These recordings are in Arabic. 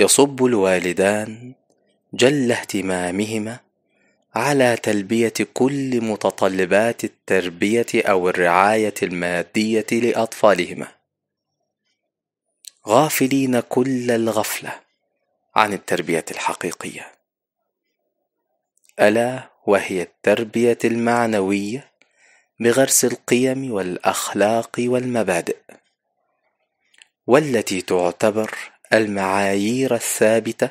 يصب الوالدان جل اهتمامهما على تلبية كل متطلبات التربية أو الرعاية المادية لأطفالهما، غافلين كل الغفلة عن التربية الحقيقية، ألا وهي التربية المعنوية بغرس القيم والأخلاق والمبادئ، والتي تعتبر المعايير الثابتة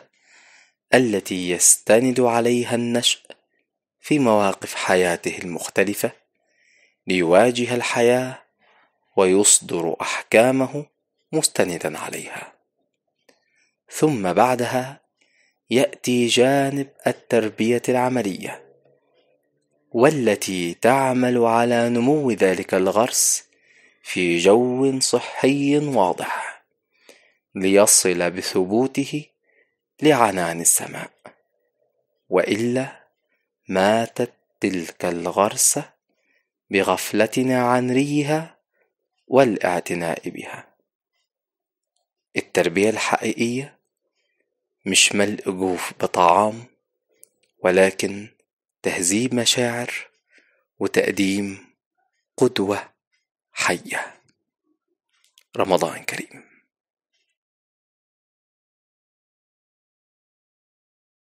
التي يستند عليها النشأ في مواقف حياته المختلفة ليواجه الحياة ويصدر أحكامه مستندا عليها ثم بعدها يأتي جانب التربية العملية والتي تعمل على نمو ذلك الغرس في جو صحي واضح ليصل بثبوته لعنان السماء والا ماتت تلك الغرسه بغفلتنا عن ريها والاعتناء بها التربيه الحقيقيه مش ملء جوف بطعام ولكن تهذيب مشاعر وتقديم قدوه حيه رمضان كريم